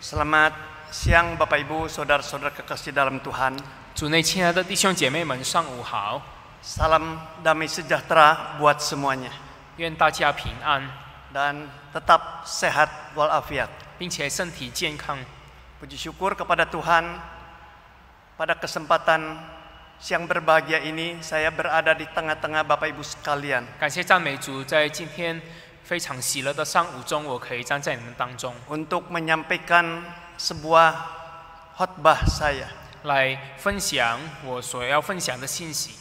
Selamat siang Bapak Ibu, saudara-saudara kekasih dalam Tuhan. Salam damai sejahtera buat semuanya. 愿大家平安 dan tetap sehat walafiat. Puji syukur kepada Tuhan pada kesempatan siang berbahagia ini saya berada di tengah-tengah Bapak Ibu sekalian. 感谢赞美主，在今天。非常喜乐的上午中，我可以站在你们当中，untuk menyampaikan sebuah khotbah saya 来分享我所要分享的信息。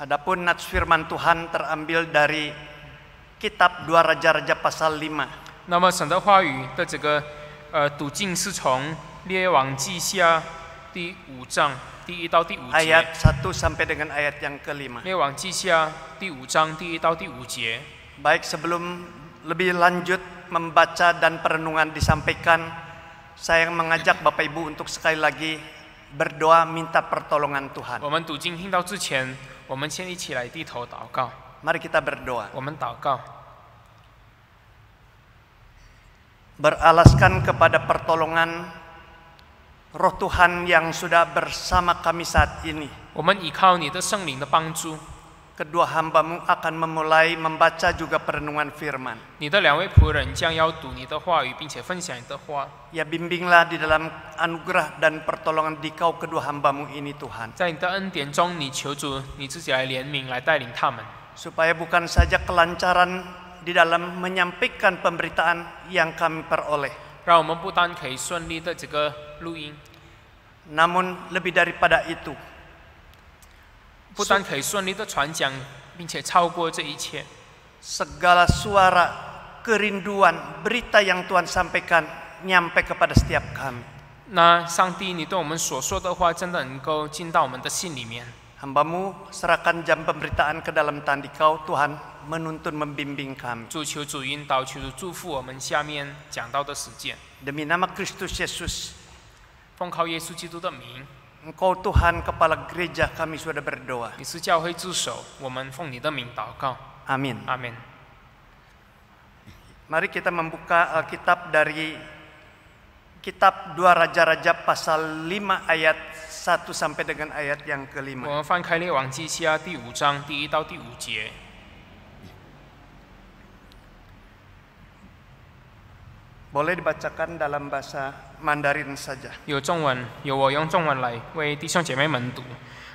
Adapun nats firman Tuhan terambil dari kitab dua Raja-raja pasal 5. 那么神的话语的这个呃读经是从列王记下第五章第一到第五节。Ayat sampai dengan ayat yang kelima。列王记下第五章第一到第五节。Baik sebelum lebih lanjut membaca dan perenungan disampaikan, saya mengajak Bapak Ibu untuk sekali lagi berdoa minta pertolongan Tuhan. Mari kita berdoa. Beralaskan kepada pertolongan Roh Tuhan yang sudah bersama kami saat ini kedua hambamu akan memulai membaca juga perenungan firman. Ya bimbinglah di dalam anugerah dan pertolongan di kau kedua hambamu ini Tuhan. Supaya bukan saja kelancaran di dalam menyampaikan pemberitaan yang kami peroleh. 让我们不单可以顺利的这个录音，namun lebih daripada itu。不但可以顺利的传讲，并且超过这一切。Segala suara kerinduan berita yang Tuhan sampaikan nyampe kepada setiap kami. 那上帝，你对我们所说的话，真的能够进到我们的心里面。Hambamu serahkan jam pemberitaan ke dalam tanda kau Tuhan menuntun membimbing kami. 主求主引导，求主祝福我们下面讲到的时间。Demi nama Kristus Yesus，奉靠耶稣基督的名。Engkau Tuhan kepala gereja kami sudah berdoa. Amin. Amin. Mari kita membuka Alkitab uh, dari kitab 2 Raja-raja pasal 5 ayat 1 sampai dengan ayat yang kelima. 我们翻开列王记下第五章第一到第五节。有中文，由我用中文来为弟兄姐妹们读。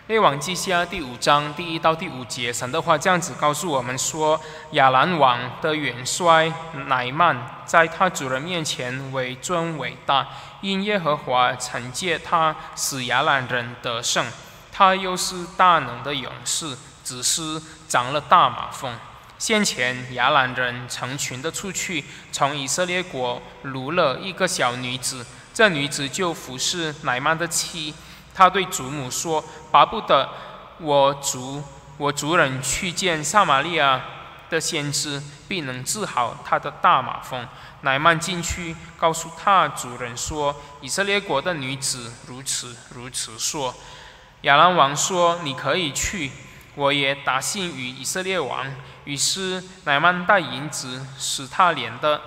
列王记下第五章第一到第五节，神的话这样子告诉我们说：亚兰王的元帅乃曼，在他主人面前为尊伟大，因耶和华惩戒他，使亚兰人得胜。他又是大能的勇士，只是长了大马蜂。先前亚兰人成群的出去，从以色列国掳了一个小女子。这女子就服侍乃曼的妻。她对祖母说：“巴不得我族我族人去见撒玛利亚的先知，必能治好他的大马蜂。”乃曼进去，告诉他主人说：“以色列国的女子如此如此说。”亚兰王说：“你可以去。”我也打信与以色列王，于是乃曼带银子、使他连的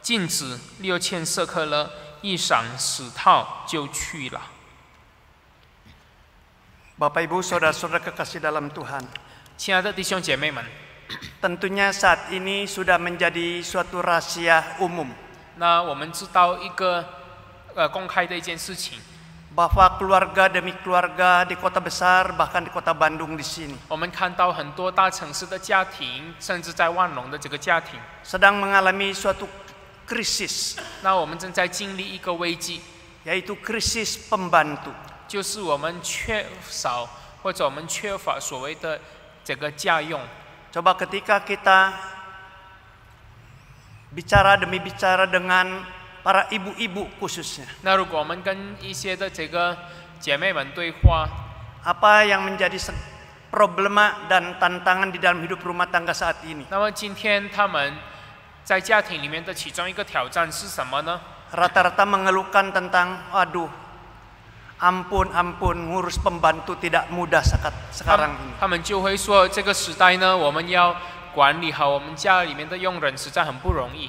金子六千舍客勒，一赏使他就去了。把被不说的说了给感谢的，让主安。亲爱的弟兄姐妹们，当然，现在这个已经是一个公开的一件事情。bahwa keluarga demi keluarga di kota besar bahkan di kota Bandung di sini. sedang mengalami suatu krisis. yaitu krisis pembantu，Coba ketika kita bicara demi bicara dengan para ibu-ibu khususnya. 那如果我们跟一些的这个姐妹们对话，apa yang menjadi problema dan tantangan di dalam hidup rumah tangga saat ini？那么今天他们在家庭里面的其中一个挑战是什么呢？rata-rata mengeluhkan tentang aduh ampun ampun ngurus pembantu tidak mudah sekarang ini. akan 他们就会说这个时代呢，我们要管理好我们家里面的佣人实在很不容易。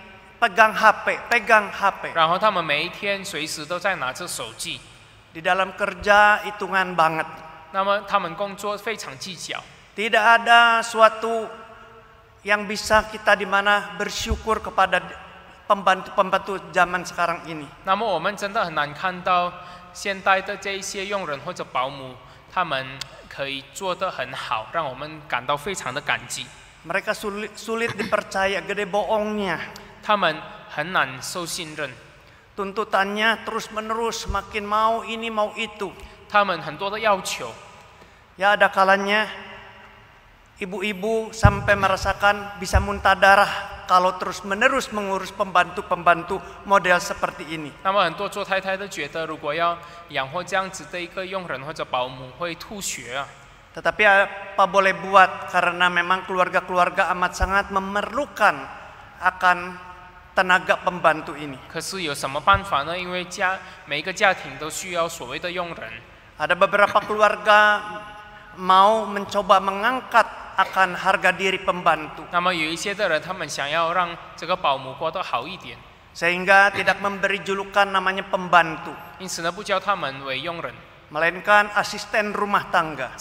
pegang HP, pegang HP. 然后他们每一天随时都在拿着手机。Di dalam kerja hitungan banget. 那么他们工作非常计较。Tidak ada suatu yang bisa kita di mana bersyukur kepada pembantu-pembantu zaman sekarang ini. Namun, sulit, sulit dipercaya, gede bohongnya. 他们很难受信任。Tuntutannya terus menerus makin mau ini mau itu. ada kalanya ibu-ibu sampai merasakan bisa muntah darah kalau terus menerus mengurus pembantu-pembantu model seperti ini. 那么很多做太太的觉得，如果要养活这样子的一个佣人或者保姆，会吐血啊。Tetapi apa boleh buat karena memang keluarga-keluarga amat sangat memerlukan akan tenaga pembantu ini. Ada beberapa keluarga mau mencoba mengangkat akan harga diri pembantu. Sehingga tidak memberi julukan namanya pembantu. 因此呢，不叫他们为佣人。melainkan asisten rumah tangga.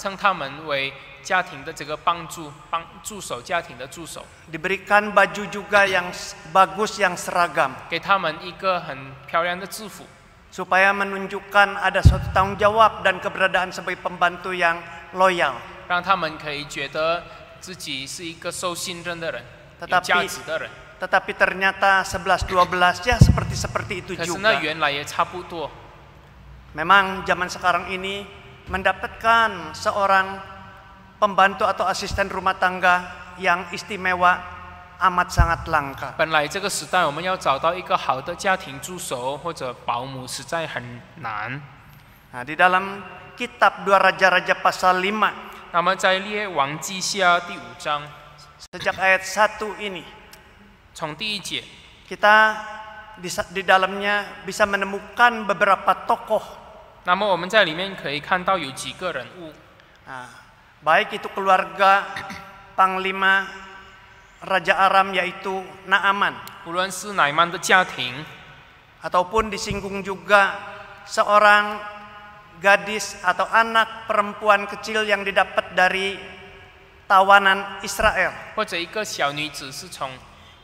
Diberikan baju juga yang bagus yang seragam supaya menunjukkan ada suatu tanggung jawab dan keberadaan sebagai pembantu yang loyal. Tetapi, Tetapi- ternyata 11 12 ya seperti seperti itu juga. Memang zaman sekarang ini mendapatkan seorang pembantu atau asisten rumah tangga yang istimewa amat sangat langka. 本来这个时代我们要找到一个好的家庭助手或者保姆实在很难。Nah, di dalam kitab Dua Raja-raja pasal 5. 那么在列王记下第五章 sejak ayat satu ini kita di, dalamnya bisa menemukan beberapa tokoh. baik itu keluarga panglima raja Aram yaitu Naaman. Ataupun disinggung juga seorang gadis atau anak perempuan kecil yang didapat dari tawanan Israel. 或者一个小女子是从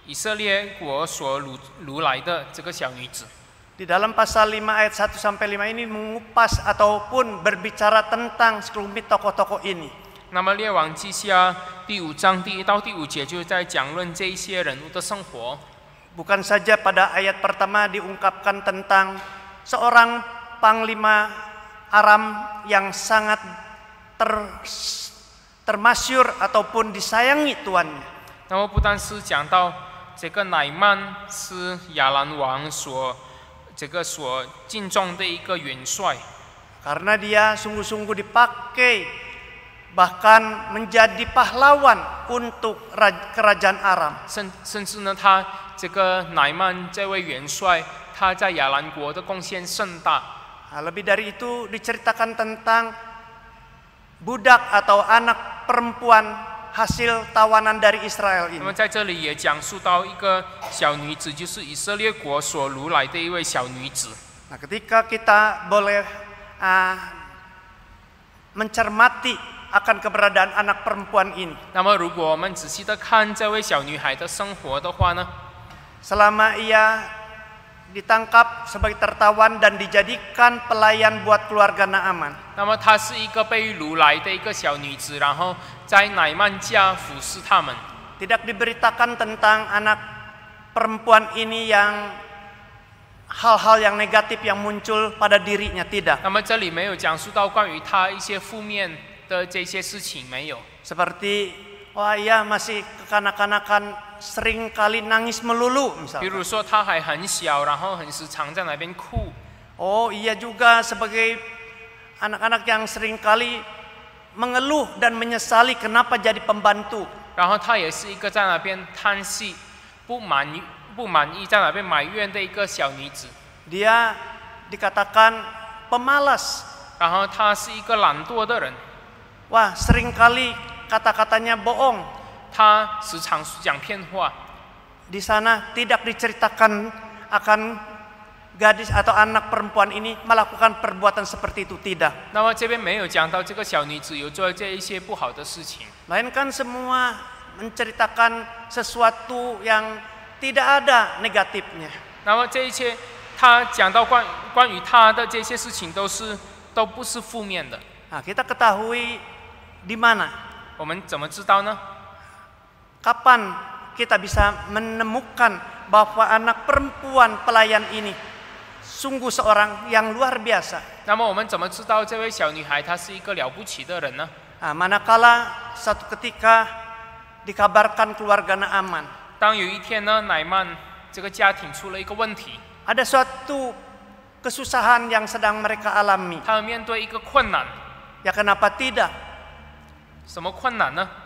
以色列国所掳掳来的这个小女子。Di dalam pasal 5 ayat 1 sampai 5 ini mengupas ataupun berbicara tentang sekelumit tokoh-tokoh ini. 那么《列王记下》第五章第一到第五节就是在讲论这一些人物的生活。Bukan saja pada ayat pertama diungkapkan tentang seorang panglima Aram yang sangat ter, termasyur ataupun disayangi tuannya. 这个乃曼是亚兰王所这个所敬重的一个元帅。Karena dia sungguh-sungguh dipakai bahkan menjadi pahlawan untuk kerajaan Aram. 甚甚至呢，他这个乃曼这位元帅，他在亚兰国的贡献甚大。Nah, lebih dari itu diceritakan tentang budak atau anak perempuan hasil tawanan dari Israel ini. 那么在这里也讲述到一个小女子，就是以色列国所掳来的一位小女子。Nah, ketika kita boleh uh, mencermati akan keberadaan anak perempuan ini. 那么如果我们仔细的看这位小女孩的生活的话呢？Selama ia ditangkap sebagai tertawan dan dijadikan pelayan buat keluarga Naaman. Tidak diberitakan tentang anak perempuan ini yang hal-hal yang negatif yang muncul pada dirinya tidak. Seperti wah oh, iya masih kekanak-kanakan sering kali nangis melulu misalnya. Oh iya juga sebagai anak-anak yang sering kali mengeluh dan menyesali kenapa jadi pembantu. Dia dikatakan pemalas. sering seringkali kata-katanya bohong. 他时常讲骗话。Di sana tidak diceritakan akan gadis atau anak perempuan ini melakukan perbuatan seperti itu tidak。那么这边没有讲到这个小女子有做这一些不好的事情。Lainkan semua menceritakan sesuatu yang tidak ada negatifnya。那么这一切，他讲到关关于他的这些事情都是都不是负面的。Kita ketahui di mana？我们怎么知道呢？Kapan kita bisa menemukan bahwa anak perempuan pelayan ini sungguh seorang yang luar biasa? Nah, manakala satu ketika dikabarkan keluarga Naaman. Ada suatu kesusahan yang sedang mereka alami. Ya kenapa tidak? 什么困难呢？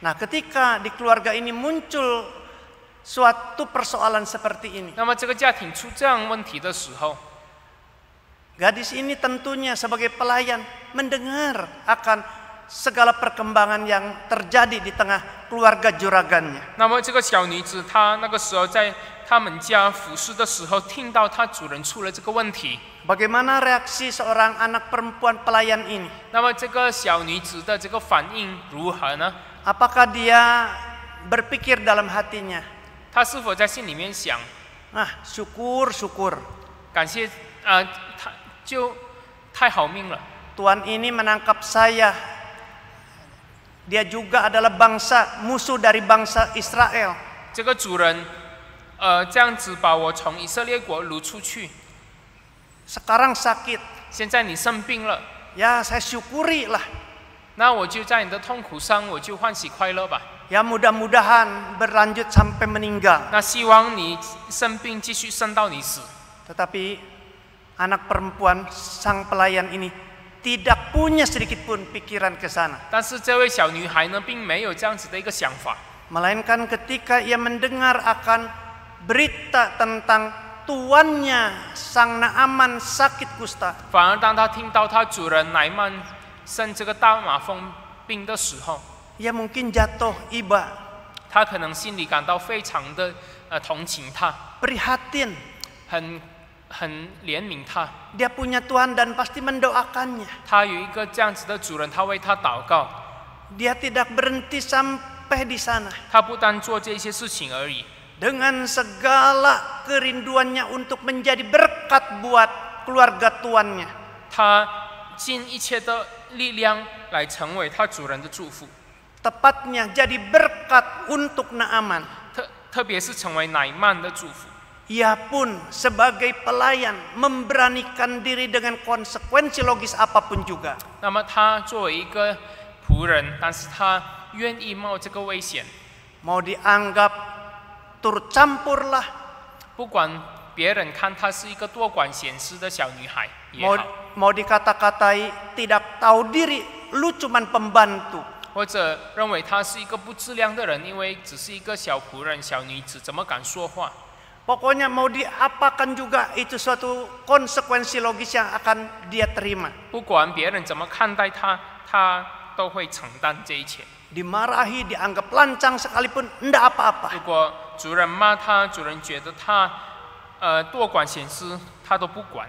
Nah, k e t i k a di keluarga ini muncul suatu persoalan seperti ini，那么这个家庭出这样问题的时候，gadis ini tentunya sebagai pelayan mendengar akan segala perkembangan yang terjadi di tengah keluarga juragannya。那么这个小女子她那个时候在他们家服侍的时候，听到她主人出了这个问题，Bagaimana reaksi seorang anak perempuan pelayan ini？那么这个小女子的这个反应如何呢？Apakah dia berpikir dalam hatinya? Nah, Ah, syukur, syukur. Tuhan ini menangkap saya. Dia juga adalah bangsa musuh dari bangsa Israel. Sekarang sakit. Ya, saya syukuri lah. 那我就在你的痛苦上，我就欢喜快乐吧。Ya mudah-mudahan berlanjut sampai meninggal. 那希望你生病继续生到你死。Tetapi anak perempuan sang pelayan ini tidak punya sedikit pun pikiran ke sana. 但是这位小女孩呢，并没有这样子的一个想法，Melainkan ketika ia mendengar akan berita tentang tuannya sang Naaman sakit kusta. 反而当她听到她主人乃曼生这个大马蜂病的时候，ya m u n g k 他可能心里感到非常的呃同情他很很怜悯他，dia punya tuan h dan pasti mendoakannya，他有一个这样子的主人，他为他祷告，dia tidak berhenti sampai di sana，他不单做这些事情而已，dengan segala kerinduannya untuk menjadi berkat buat keluarga tuannya，他尽一切的。力量来成为他主人的祝福，特别，是成为乃曼的祝福。也，乎，作为仆人，他愿意冒这个危险，冒，被，当，成，多，管，闲，事，的小，女孩。mau dikata-katai 或者认为他是一个不自量的人，因为只是一个小仆人、小女子，怎么敢说话？pokonya k mau di apa kan juga itu suatu konsekuensi logis yang akan dia terima。不管别人怎么看待他，他都会承担这一切。dimarahi dianggap lancang sekalipun t i d a k apa apa。如果主人骂他，主人觉得他呃多管闲事，他都不管。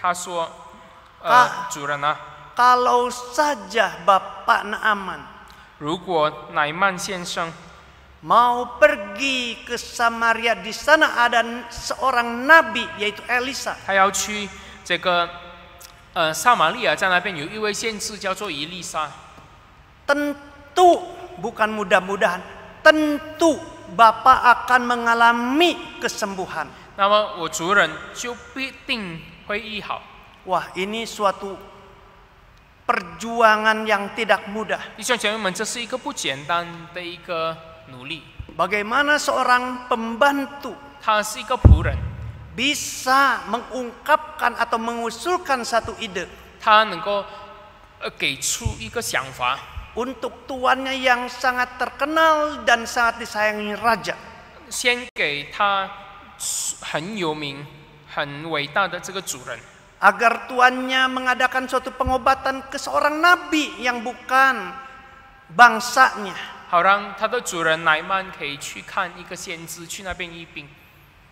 他说：“呃，主人啊，kalau saja Bapak Naaman，如果乃曼先生 mau pergi ke Samaria di sana ada seorang nabi yaitu Elisa，他要去这个呃撒玛利亚，在那边有一位先知叫做伊丽莎。tentu bukan mudah-mudahan tentu Bapak akan mengalami kesembuhan。那么我主人就必定 Wah, ini suatu perjuangan yang tidak mudah. Bagaimana seorang pembantu bisa mengungkapkan atau mengusulkan satu ide untuk tuannya yang sangat terkenal dan sangat disayangi raja. 先给他很有名很伟大的这个主人。Agar tuannya mengadakan suatu pengobatan ke seorang nabi yang bukan bangsanya. 好让他的主人乃曼可以去看一个先知，去那边医病。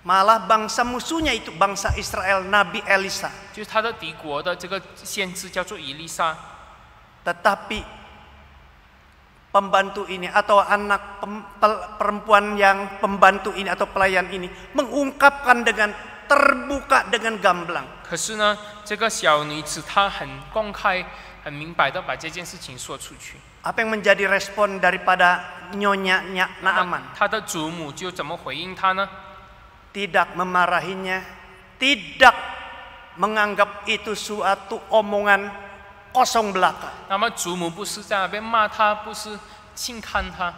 Malah bangsa musuhnya itu bangsa Israel Nabi Elisa. Tetapi pembantu ini atau anak perempuan yang pembantu ini atau pelayan ini mengungkapkan dengan terbuka dengan gamblang. 可是呢，这个小女子她很公开、很明白的把这件事情说出去。Apa yang menjadi respon daripada nyonyanya Naaman? Nah，tidak memarahinya, tidak menganggap itu suatu omongan kosong belaka. 那么祖母不是在那边骂她，不是轻看她。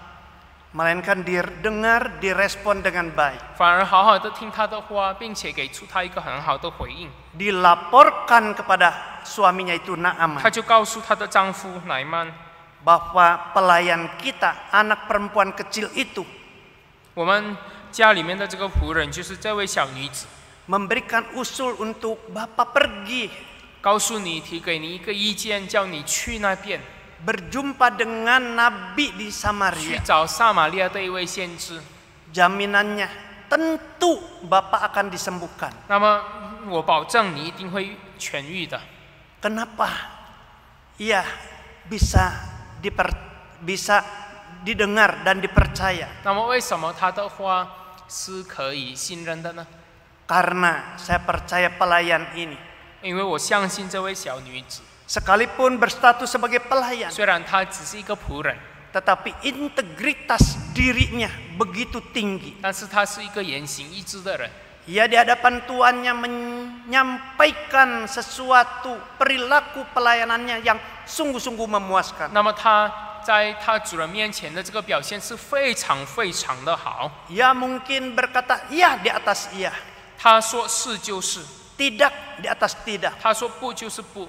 melainkan didengar direspon dengan baik. Dilaporkan kepada suaminya itu Naaman Bahwa pelayan kita anak perempuan kecil itu memberikan usul untuk Bapak pergi 告诉你，提给你一个意见，叫你去那边。berjumpa dengan nabi di Samaria. Jaminannya tentu Bapak akan disembuhkan. Kenapa? Iya, bisa diper, bisa didengar dan dipercaya. Karena saya percaya pelayan ini. 因为我相信这位小女子。sekalipun berstatus sebagai pelayan. Tetapi integritas dirinya begitu tinggi. Ia di hadapan tuannya menyampaikan sesuatu perilaku pelayanannya yang sungguh-sungguh memuaskan. Ia mungkin berkata ya di atas ia. Tidak di atas tidak. 他说不就是不。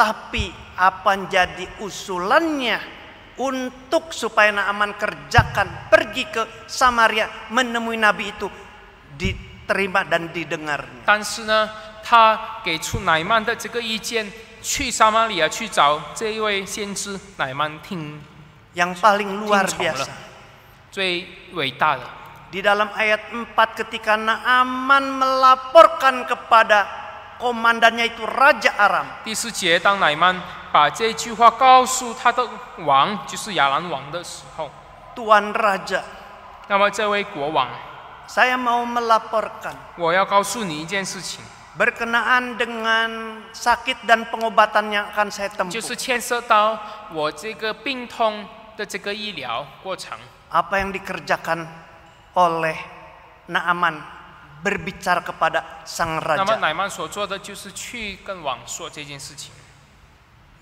tapi apa jadi usulannya untuk supaya Naaman kerjakan pergi ke Samaria menemui Nabi itu diterima dan didengarnya. yang paling luar di dalam ayat 4 ketika Naaman melaporkan kepada komandannya itu Raja Aram. Tuan Raja, 那么这位国王，saya mau melaporkan 我要告诉你一件事情，berkenaan dengan sakit dan pengobatan yang akan saya tempuh. Apa yang dikerjakan oleh Naaman berbicara kepada sang raja.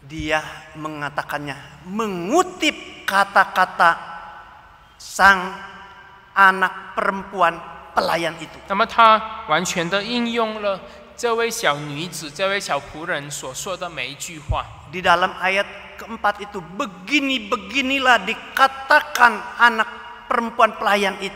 Dia mengatakannya mengutip kata-kata sang anak perempuan pelayan itu. Di dalam ayat keempat itu begini beginilah dikatakan anak perempuan pelayan itu.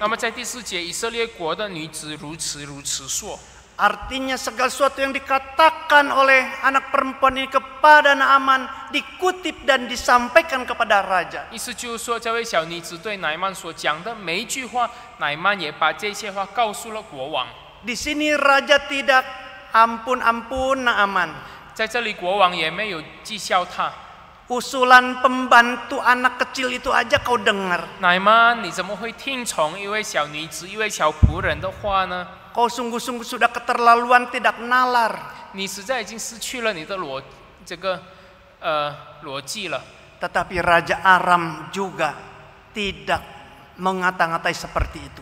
Artinya, segala sesuatu yang dikatakan oleh anak perempuan ini kepada Naaman dikutip dan disampaikan kepada raja. Di sini raja tidak ampun ampun Naaman. 在这里，国王也没有讥笑他。usulan pembantu anak kecil itu aja kau dengar. Kau sungguh-sungguh sudah keterlaluan tidak nalar. Tetapi Raja Aram juga tidak mengata-ngatai seperti itu.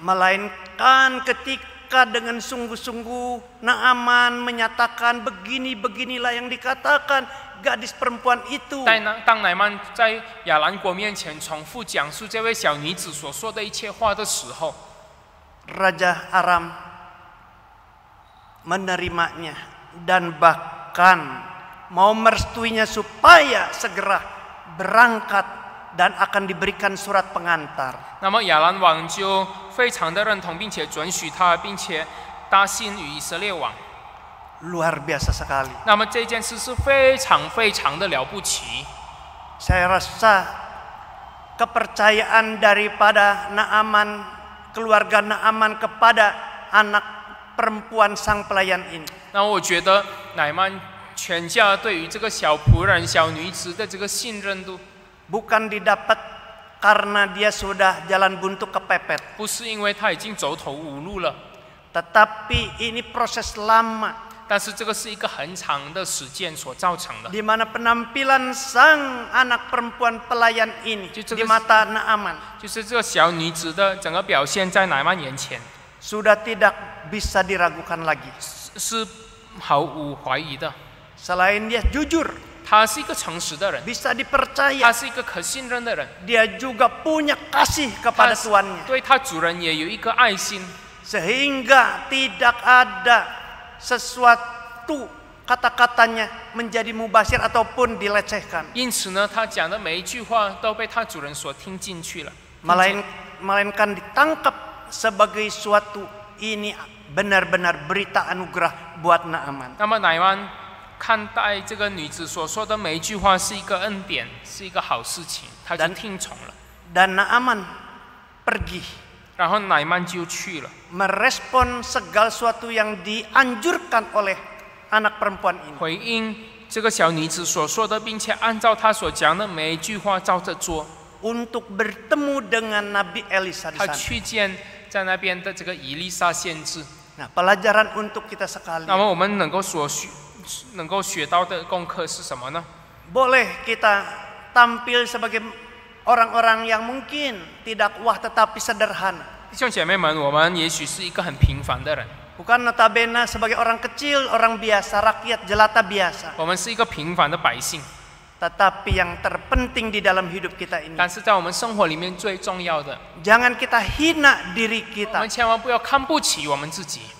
Melainkan ketika mereka dengan sungguh-sungguh Naaman menyatakan begini-beginilah yang dikatakan gadis perempuan itu. Raja Aram menerimanya dan bahkan mau merestuinya supaya segera berangkat 那么亚兰王就非常的认同，并 n 准许他，并且答应与以色列王。luar biasa sekali。a 么这件事是非常非常的了不起。saya rasa kepercayaan daripada Naaman keluarga Naaman kepada anak perempuan sang pelayan ini。那我觉得乃曼全家对于这个小仆人、小女子的这个信任度。bukan didapat karena dia sudah jalan buntu kepepet. Tetapi ini proses lama Di mana penampilan sang anak perempuan pelayan ini di mata Naaman sudah tidak bisa diragukan lagi. selain dia jujur 他是一个诚实的人，bisa dipercaya，他是一个可信任的人。Dia juga punya kasih kepada 他 tuannya，对他主人也有一个爱心。Sehingga tidak ada sesuatu kata-katanya menjadi mubasir ataupun dilecehkan. 因此呢，他讲的每一句话都被他主人所听进去了。Malain, melainkan ditangkap sebagai suatu ini benar-benar berita anugerah buat Naaman. 看待这个女子所说的每一句话是一个恩典，是一个好事情，他就听从了。Dan naaman pergi，然后乃曼就去了。Merespon segal a suatu e s yang dianjurkan oleh anak perempuan ini，回应这个小女子所说的，并且按照她所讲的每一句话照着做。Untuk bertemu dengan nabi Elisa，他去见在那边的这个伊丽莎先知。Pelajaran untuk kita sekali，那么我们能够所需。能够学到的功课是什么呢？Boleh kita tampil sebagai orang-orang yang mungkin tidak wah tetapi sederhana. 弟兄姐妹们，我们也许是一个很平凡的人。Bukan notabene sebagai orang kecil, orang biasa, rakyat jelata biasa. Tetapi yang terpenting di dalam hidup kita ini. jangan kita hina diri kita. 我们千万不要看不起我们自己。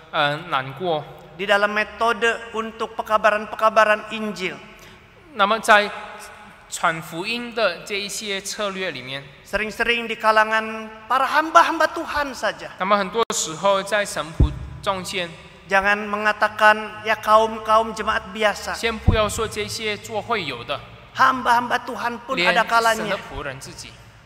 di dalam metode untuk pekabaran-pekabaran Injil. 那么在传福音的这一些策略里面，sering-sering di kalangan para hamba-hamba Tuhan saja。那么很多时候在神仆中间。Jangan mengatakan ya kaum-kaum jemaat biasa. hamba Tuhan pun ada kalanya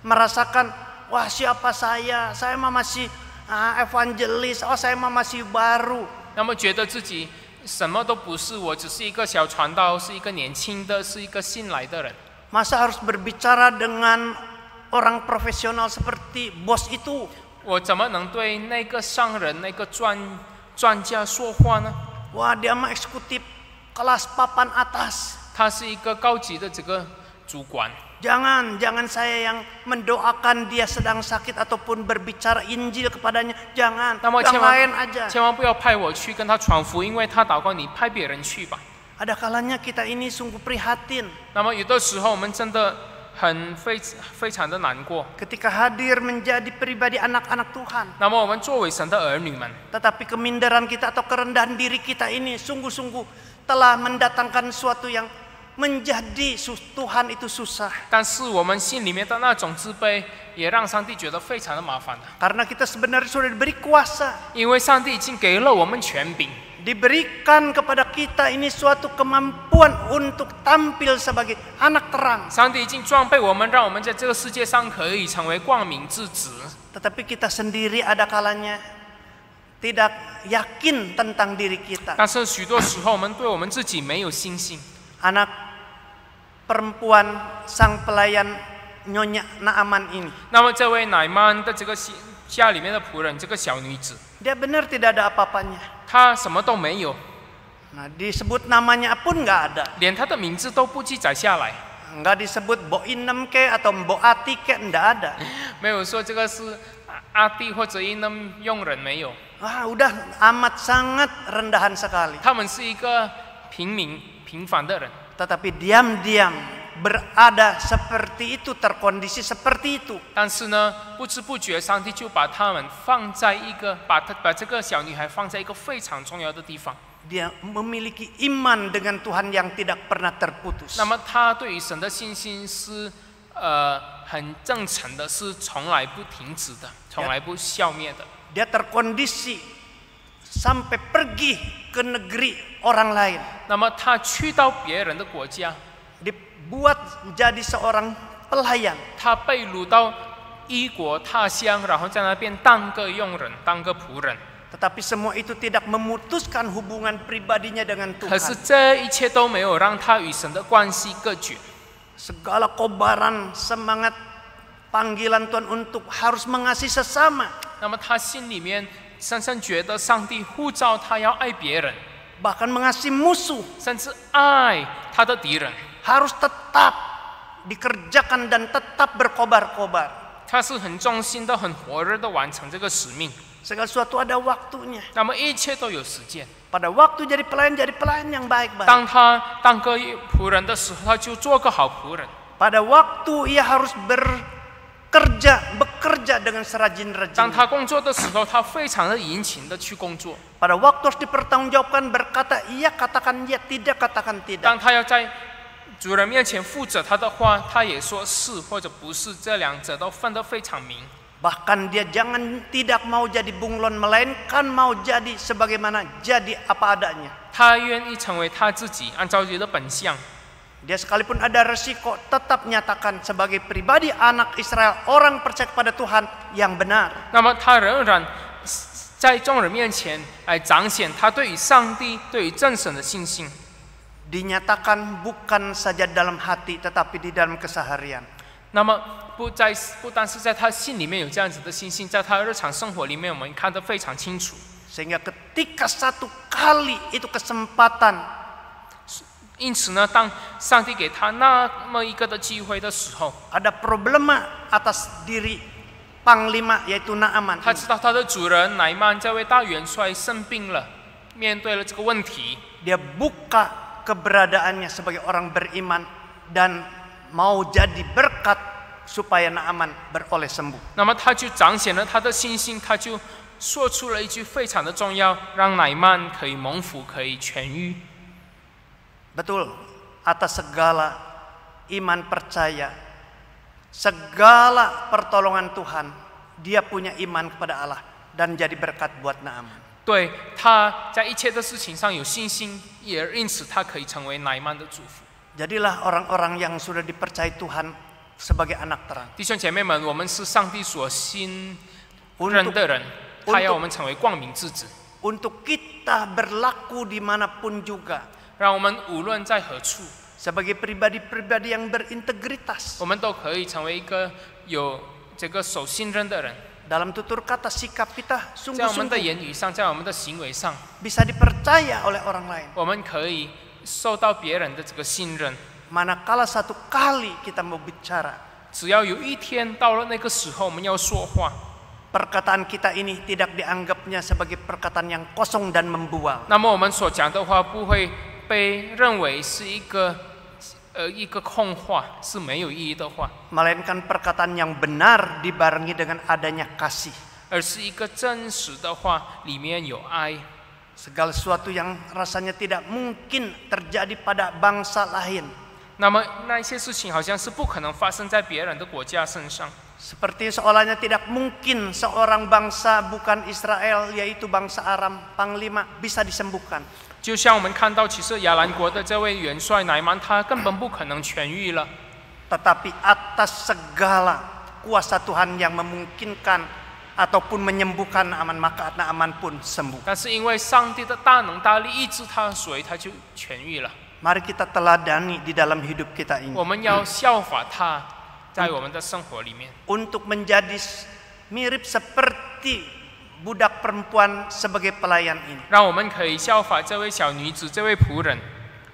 merasakan wah siapa saya? Saya mah masih 啊，evangelist，哦，我他妈还是 baru，那么觉得自己什么都不是，我只是一个小传道，是一个年轻的，是一个新来的人。masa harus berbicara dengan orang profesional seperti bos itu，我怎么能对那个商人、那个专专家说话呢？wah dia mah eksekutif kelas papan atas，他是一个高级的这个主管。Jangan, jangan saya yang mendoakan dia sedang sakit ataupun berbicara Injil kepadanya. Jangan, yang lain aja. Ada kalanya kita ini sungguh prihatin. Ketika hadir menjadi pribadi anak-anak Tuhan. Tetapi keminderan kita atau kerendahan diri kita ini sungguh-sungguh telah mendatangkan suatu yang 但是我们心里面的那种自卑，也让上帝觉得非常的麻烦。因为上帝已经给了我们权柄，给，予我们能力。但是我们自己却常常不信任自己。anak perempuan sang pelayan Nyonya Naaman ini. Dia benar tidak ada apa Nah, disebut namanya pun nggak ada. 连她的名字都不记载下来。Nggak disebut Inem ke atau Boati ke, nggak ada. Wah udah amat sangat rendahan sekali. 他们是一个。平民、平凡的人，但是呢，不知不觉，上帝就把他们放在一个，把他把这个小女孩放在一个非常重要的地方。他，拥有信仰，那么他对于神的信心是，呃，很真诚的，是从来不停止的，从来不消灭的。他，条件。sampai pergi ke negeri orang lain. Dibuat menjadi seorang pelayan. Tetapi semua itu tidak memutuskan hubungan pribadinya dengan Tuhan. Segala kobaran semangat panggilan Tuhan untuk harus mengasihi sesama. 那么他心里面珊珊觉得上帝呼召她要爱别人，bahkan mengasihi musuh 甚至爱她的敌人。harus tetap dikerjakan dan tetap berkobar kobar 他是很忠心的很火热的完成这个使命 segala sesuatu ada waktunya。那么一切都有时间。pada waktu jadi pelayan jadi pelayan yang baik baik。当他当个仆人的时候，他就做个好仆人。pada waktu ia harus ber Bekerja, bekerja dengan serajin-rajin. Pada waktu harus dipertanggungjawabkan berkata iya katakan iya tidak katakan tidak. Bahkan dia jangan tidak mau jadi bunglon melainkan mau jadi sebagaimana jadi apa adanya. 他愿意成为他自己，按照自己的本相。dia sekalipun ada resiko tetap nyatakan sebagai pribadi anak Israel orang percaya kepada Tuhan yang benar. Dinyatakan bukan saja dalam hati tetapi di dalam keseharian. 那么不在不单是在他心里面有这样子的信心，在他日常生活里面我们看得非常清楚。Sehingga ketika satu kali itu kesempatan 因此呢，当上帝给他那么一个的机会的时候，ada problema atas diri panglima yaitu naaman。他知道他的主人乃曼这位大元帅生病了，面对了这个问题，dia buka keberadaannya sebagai orang beriman dan mau jadi berkat supaya naaman beroleh sembuh。那么他就彰显了他的信心，他就说出了一句非常的重要，让乃曼可以蒙福，可以痊愈。Betul, atas segala iman percaya, segala pertolongan Tuhan, dia punya iman kepada Allah dan jadi berkat buat Naaman. 对，他在一切的事情上有信心，也因此他可以成为乃曼的祝福。Jadilah orang-orang yang sudah dipercayai Tuhan sebagai anak terang. 弟兄姐妹们，我们是上帝所新认的人，他要我们成为光明之子。Untuk kita berlaku dimanapun juga. Sebagai pribadi pribadi-pribadi yang berintegritas，我们都可以成为一个有这个守信任的人。dalam tutur kata sikap kita sungguh-sungguh bisa dipercaya oleh orang lain. Manakala satu kali kita mau bicara, perkataan kita ini tidak dianggapnya sebagai perkataan yang kosong dan membual. 那么我们所讲的话不会被认为是一个呃一个空话，是没有意义的话 m a i n k a n perkataan yang benar dibarengi dengan adanya kasih, iaitu jika c e n s e g a l a sesuatu yang rasanya tidak mungkin terjadi pada bangsa lain，那么那些事情好像是不可能发生在别人的国家身上。Seperti seolahnya tidak mungkin seorang bangsa bukan Israel yaitu bangsa Aram panglima bisa disembuhkan. 就像我们看到，其实亚兰国的这位元帅乃曼，他根本不可能痊愈了。Tetapi atas segala kuasa Tuhan yang memungkinkan ataupun menyembuhkan Aman maka Aman pun sembuh. Mari kita teladani di dalam hidup kita ini. 在我们的生活里面，untuk menjadi mirip seperti budak perempuan sebagai pelayan ini，让我们可以效法这位小女子、这位仆人。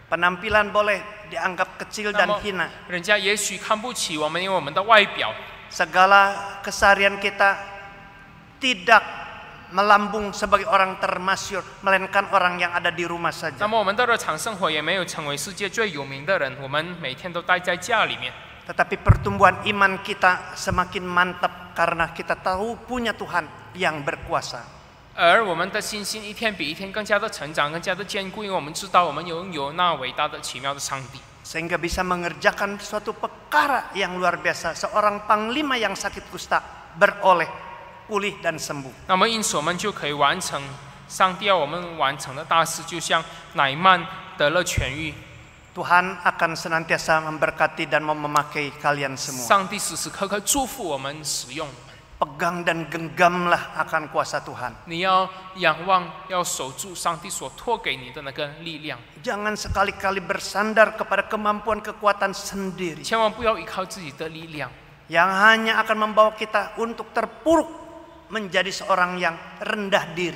penampilan boleh dianggap kecil dan h i n a 人家也许看不起我们，因为我们的外表，segala kesarian kita tidak melambung sebagai orang termasyur melainkan orang yang ada di rumah saja。那么我们的日常生活也没有成为世界最有名的人，我们每天都待在家里面。Tetapi pertumbuhan iman kita semakin mantap karena kita tahu punya Tuhan yang berkuasa. 而我们的信心一天比一天更加的成长，更加的坚固，因为我们知道我们拥有那伟大的、奇妙的上帝。sehingga bisa mengerjakan suatu perkara yang luar biasa. Seorang panglima yang sakit kusta beroleh pulih dan sembuh. 那么因此我们就可以完成上帝要我们完成的大事，就像乃曼得了痊愈。Tuhan akan senantiasa memberkati dan memakai kalian semua. Pegang dan genggamlah akan kuasa Tuhan. Jangan sekali-kali bersandar kepada kemampuan kekuatan sendiri. Yang hanya akan membawa kita untuk terpuruk menjadi seorang yang rendah diri.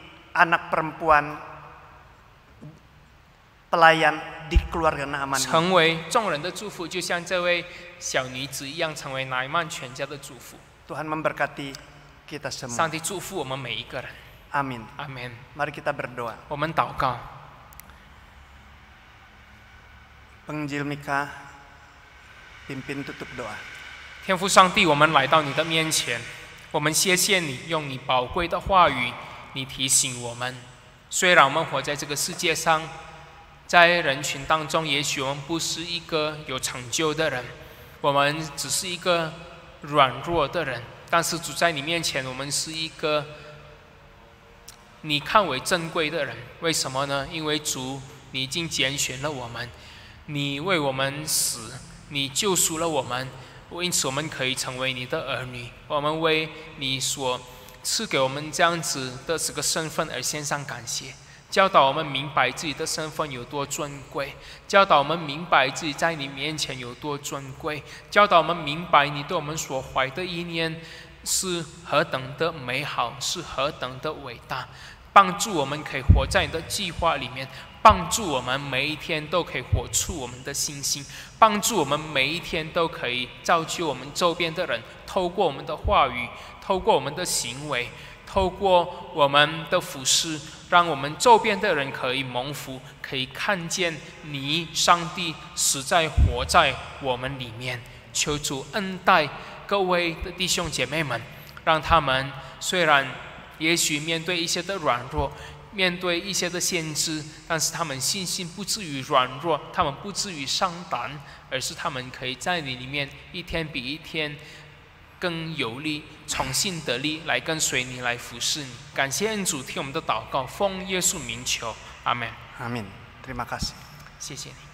anak perempuan pelayan di keluarga Naaman. 成为众人的祝福，就像这位小女子一样，成为乃曼全家的祝福。Tuhan memberkati kita semua. 上帝祝福我们每一个人。Amin. Amin. Mari kita berdoa. 我们祷告。Penginjil Mika pimpin tutup doa. 天父上帝，我们来到你的面前，我们谢谢你用你宝贵的话语。你提醒我们，虽然我们活在这个世界上，在人群当中，也许我们不是一个有成就的人，我们只是一个软弱的人。但是主在你面前，我们是一个你看为珍贵的人。为什么呢？因为主，你已经拣选了我们，你为我们死，你救赎了我们，因此我们可以成为你的儿女。我们为你所。赐给我们这样子的这个身份而献上感谢，教导我们明白自己的身份有多尊贵，教导我们明白自己在你面前有多尊贵，教导我们明白你对我们所怀的意念是何等的美好，是何等的伟大，帮助我们可以活在你的计划里面，帮助我们每一天都可以活出我们的信心，帮助我们每一天都可以造就我们周边的人，透过我们的话语。透过我们的行为，透过我们的服饰，让我们周边的人可以蒙福，可以看见你，上帝实在活在我们里面。求主恩待各位的弟兄姐妹们，让他们虽然也许面对一些的软弱，面对一些的限制，但是他们信心不至于软弱，他们不至于上当，而是他们可以在你里面一天比一天。更有力、重新得力来跟随你、来服侍你。感谢恩主听我们的祷告，奉耶稣名求，阿门，阿门。谢谢。你。